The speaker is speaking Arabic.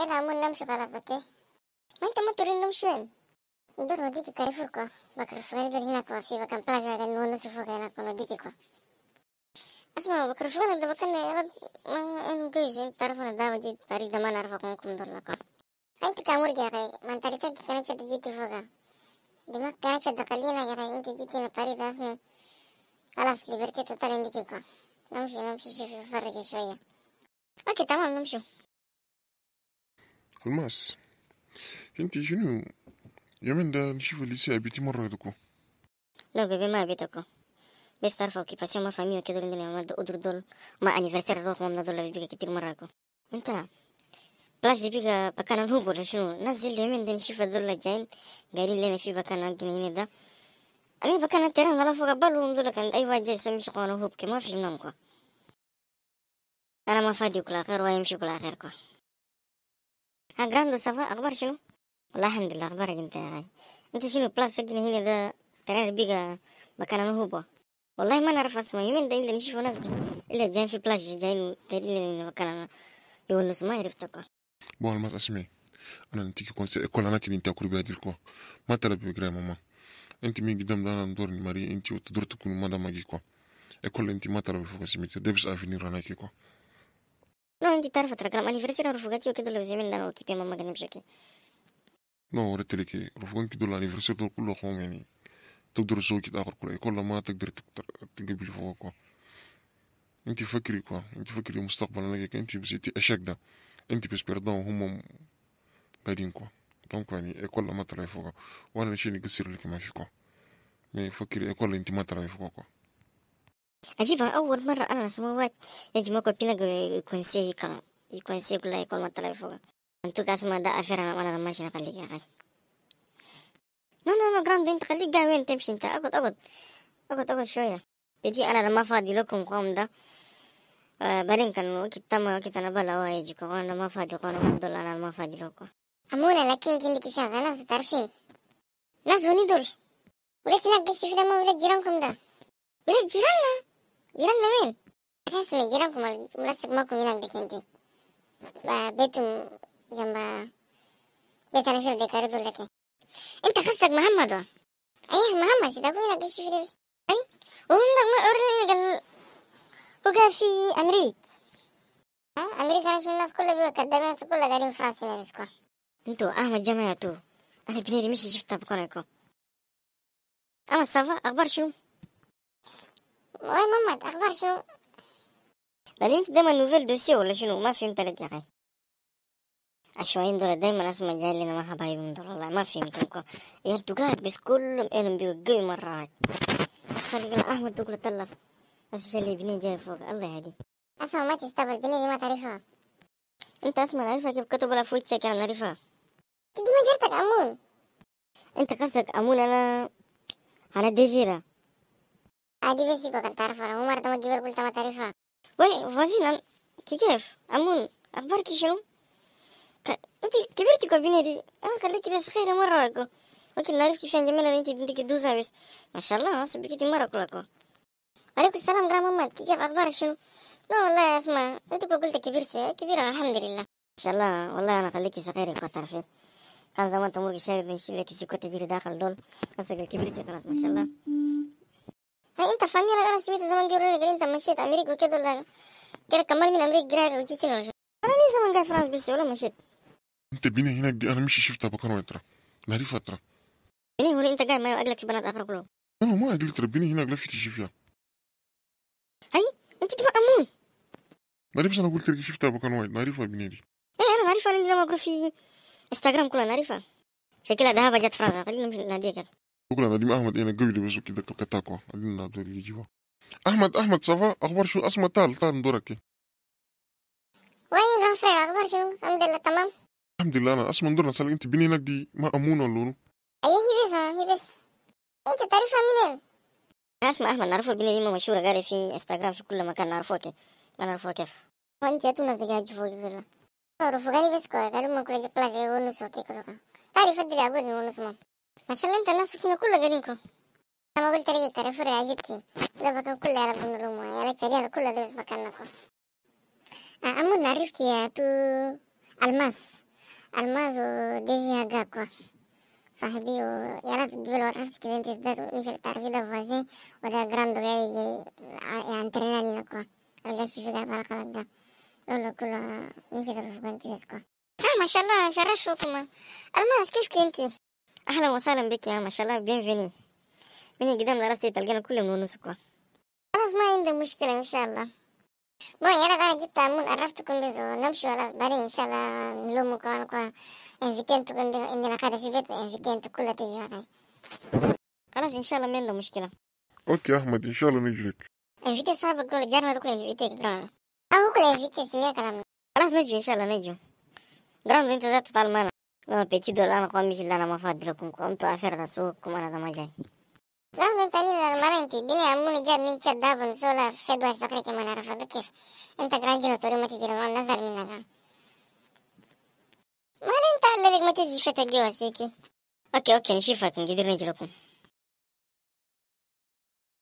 يلا عمو نمشي خلاص اوكي ما انت ما تريد نمشي وين ندور وديكي كاري فوق بكر صغير دير هنا كوا في بكم بلاج هذا نو نص فوق هنا كون وديكي كوا اسمع بكر فوق هذا بكن يرد ما ان جوزي تعرفون دا ودي طريق ما نعرف كونكم دور لكوا انت كامور يا اخي ما انت ريتك كانت جيتي فوق دماغ كانت دقلينا يا اخي انت جيتي من طريق اسمي خلاص ليبرتي تطلع عندك كوا نمشي نمشي شوفي فرجي شويه اوكي تمام نمشي الماس انت شنو يمن دا نشوف اللي سي ابيتي مره دوكو لا بيبي ما بيتكو بس تعرف اوكي اوكيباسيون ما فهمي وكذا اللي انا ما ادر دول ما انيفرسير دول ما دول بيبي كثير مره اكو انت بلاش بيك بكان هو ولا شنو نزل لي من نشوف هذول الجاين قايلين لنا في بكان هنا ده أنا بكان ترى انا فوق بالهم دول كان أي واجه سمش يمشي قانون هوب ما في منامكم أنا ما فادي كل آخر ويمشي كل آخركم ها جراند وصفاء اخبار شنو والله الحمد لله اخبارك انت هاي انت شنو بلاس سجن هنا ده ترى بيجا مكان موهوبة والله ما نعرف اسمه يمين ده الا نشوف ناس بس الا جايين في بلاش جايين تدري مكان يونس ما عرفت اقول بقول ما اسمي انا نتيجي كون كل انا كنت اكل بهذه الكوا ما ترى بيجرا ماما انت مين قدام ده انا ندور ماري انت وتدور تكون ما دام اجي كوا اكل انت ما ترى بفوق اسمي تدبس افيني رانا كي كو No, mam gitarę, fotogram, aniversera رفقاتي وكده لو زميلنا انا وكيبي ماما كان بشكل نو قلت لك رفقانك دول الانيفرسير كلهم يعني تقدر تسوي كده اخر كل كل ما تقدر تقبل فوق انت فكري كوا انت فكري مستقبل لك انت بسيتي اشك ده انت بس بيرضاو هم قاعدين كوا دونك يعني كل ما تلاقي فوق وانا شيء نقصر لك ما في كوا ما فكري كل انت ما تلاقي فوق كوا عجيبة أول مرة أنا سموات يجي كل بينا يكون سي كان يكون سي كلا يكون ما تلاقي فوق أنتو كاسما دا أفيرا وأنا ماشي نخليك يا أخي نو نو نو جراندو أنت خليك قاعد وين تمشي أنت أقعد أقعد أقعد أقعد شوية بدي أنا ما فاضي لكم قوم ده آه، بارين كان وقت تم وقت أنا بلا وايجيكم أنا ما فاضي كون الحمد لله أنا ما فاضي لكم أمونا لكن كندك شغالة ناس تعرفين ناس وني دول ولكن أقشف لما ولاد جيرانكم ده ولاد جيراننا جيران جيراننا وين؟ اسمي جيرانكم المنسب ماكم جيرانك انتي بيتم جنب بيت انا شوف ديكاري دول لك انت خصك محمد اي محمد سيدك وينك ايش في لبس اي وعندك ما قال وقع في امريكا امريكا شو الناس كلها بيقولوا كدابين كلها قاعدين فاصلين راسي لابسكم انتو احمد جماعة تو انا بنيري مش شفتها بكونكم اما الصفا اخبار شو واي ماما اخبار شو دايما دايما نوفيل دوسي ولا شنو ما فهمت لك يا اخي الشوين دول دايما اسمع جاي لنا ما حبايبهم دول والله ما فهمتكم يا التقاد بس كلهم انا بيوقعوا مرات الصديق احمد دوك تلف بس اللي بني جاي فوق الله يهدي اسمع ما تستقبل بني دي ما تعرفها انت اسمع نعرفها كيف كتب لها في وجهك انا عرفها تدي ما جرتك امون انت قصدك امون انا انا ديجيرة आदिवासी انا तारफा उमर ما تجيب बिल्कुल तमा تعرفها وي فازينا كي كيف امون اخبارك شنو انت كبرتي كابينة دي انا خليك كده صغيره مره كو ولكن نعرف كيف جميله انت بنتك دوزة بس ما شاء الله سبكتي مره كلكو وعليكم السلام غرام محمد كيف اخبارك شنو لا والله يا اسماء انت كل قلت كبيرتي كبيره الحمد لله ما شاء الله والله انا خليك صغيره كنت تعرفين كان زمان تمرك شايف نشيل لك سيكوت تجري داخل دول بس كبرتي خلاص ما شاء الله يعني انت فنان انا سميت زمان بيقولوا لي انت مشيت امريكا وكده ولا كده كمان من امريكا جراي وجيت هنا انا مين زمان جاي فرنسا بس ولا مشيت انت بينا هنا انا مش شفتها بكره ترى بقالي فتره بيني هنا انت جاي ما اقلك بنات اخر كلهم انا ما اقلت ربيني هنا اقلك تشوفها هاي انت تبقى امون ما بس انا قلت لك شفتها بكره وايد عارفها بنيدي ايه انا عارفها انا دي في انستغرام كلها عارفها شكلها ذهب جت فرنسا خلينا ناديها كده شكرا نديم احمد انا قوي بس كده كتاكو عندنا دول يجيبوا احمد احمد صفا اخبار شو اسمه تال تال ندورك وين غفر اخبار شو الحمد لله تمام الحمد لله انا اسمع ندور نسال انت بيني هناك دي ما امونه لونه اي أيوه، هي بس هي بس انت تعرفها منين اسمع احمد نعرفه البنيه ديما مشهوره غالي في انستغرام في كل مكان نعرفوك ما نعرفوك كيف وانت يا تونس قاعد تشوفوا كيف غالي بس قالوا ما كل بلاش يقولوا سوكي كذا تعرف ادري اقول نسمع ما شاء الله انت الناس كنا كله قرينكم انا قلت لك كرفور عجبكي لا بكن كل على ظن الأمة يا لك هذه كل درس لكم أمو نعرفك يا تو الماس الماس وديجي هقاكوا صاحبي ويا ريت قبل عرفت كده انت ازداد مش تعرفي ده فازي وده جراند جاي آه، يعني ترناني لكوا القاش في ده بالقلق ده لولا كله مش كده في بنتي بسكوا ما شاء الله شرفتكم الماس كيف كنتي اهلا وسهلا بك يا ما شاء الله بين فيني من قدام لراستي تلقينا كل من ونسكوا خلاص ما عندي مشكله ان شاء الله المهم يلا انا جبت امون عرفتكم بزو نمشي خلاص بعدين ان شاء الله نلوم نلومكم عنكم انفيتينتكم عندنا قاعده في بيتنا انفيتينت كلها تيجي معي خلاص ان شاء الله ما عندنا مشكله اوكي احمد ان شاء الله نجي لك انفيتي صاحبك قول جارنا دوك انفيتيك دراما او كل انفيتي سميه كلام خلاص نجي ان شاء الله نجي دراما انت زادت طالما انا pecido l'anno qua amici am ma fa dillo con conto a ferra su come la mai Doamne, Antonina, armaranti, bine, am unul geam mincea în da, sola, fedu să cred că mă a rafat de chef. Enta grangino, tori mă tigere, m-am nazar minna da. ga. Mă rentar, ai vec mă tezi fete gheoa, zici. Ok, ok, nici fac, înghidir nici locul.